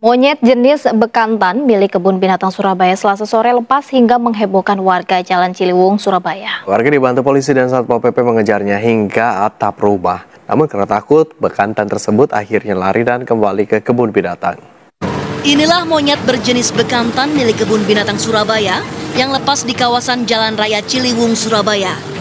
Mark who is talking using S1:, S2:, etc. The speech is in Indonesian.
S1: Monyet jenis bekantan milik kebun binatang Surabaya selasa sore lepas hingga menghebohkan warga Jalan Ciliwung, Surabaya.
S2: Warga dibantu polisi dan Satpol PP mengejarnya hingga atap rumah. Namun karena takut, bekantan tersebut akhirnya lari dan kembali ke kebun binatang.
S3: Inilah monyet berjenis bekantan milik kebun binatang Surabaya yang lepas di kawasan Jalan Raya Ciliwung, Surabaya.